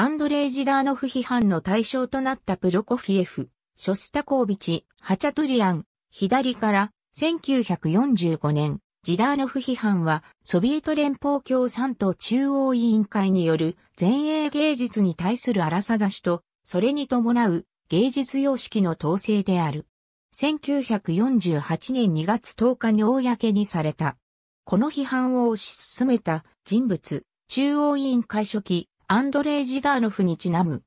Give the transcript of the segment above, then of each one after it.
アンドレイ・ジダーノフ批判の対象となったプロコフィエフ、ショスタコービチ、ハチャトゥリアン、左から1945年、ジダーノフ批判はソビエト連邦共産党中央委員会による前衛芸術に対する荒探しと、それに伴う芸術様式の統制である。1948年2月10日に公にされた。この批判を推し進めた人物、中央委員会書記、アンドレイ・ジダーノフにちなむ。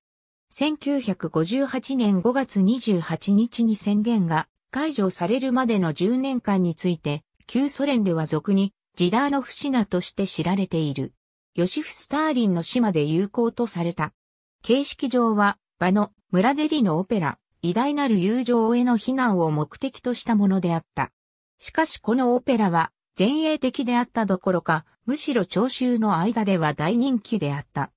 1958年5月28日に宣言が解除されるまでの10年間について、旧ソ連では俗にジダーノフシナとして知られている。ヨシフ・スターリンの島で有効とされた。形式上は、場の村デリのオペラ、偉大なる友情への非難を目的としたものであった。しかしこのオペラは、前衛的であったどころか、むしろ聴衆の間では大人気であった。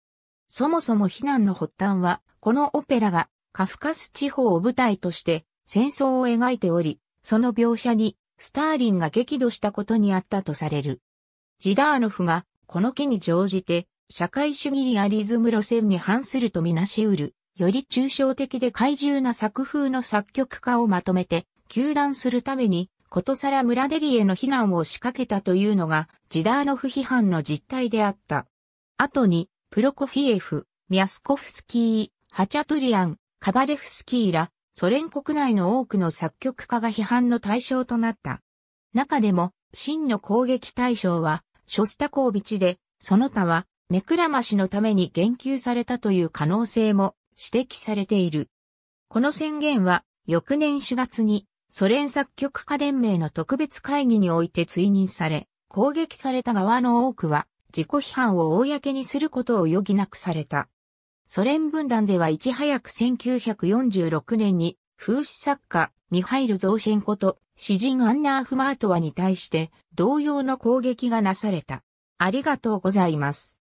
そもそも非難の発端は、このオペラがカフカス地方を舞台として戦争を描いており、その描写にスターリンが激怒したことにあったとされる。ジダーノフがこの機に乗じて社会主義リアリズム路線に反するとみなし得る、より抽象的で怪獣な作風の作曲家をまとめて、休断するために、ことさら村デリへの非難を仕掛けたというのが、ジダーノフ批判の実態であった。後に、プロコフィエフ、ミャスコフスキー、ハチャトリアン、カバレフスキーら、ソ連国内の多くの作曲家が批判の対象となった。中でも、真の攻撃対象は、ショスタコービチで、その他は、目くらましのために言及されたという可能性も指摘されている。この宣言は、翌年4月に、ソ連作曲家連盟の特別会議において追認され、攻撃された側の多くは、自己批判を公にすることを余儀なくされた。ソ連分断ではいち早く1946年に風刺作家ミハイル・ゾーシェンコと詩人アンナ・アフマートワに対して同様の攻撃がなされた。ありがとうございます。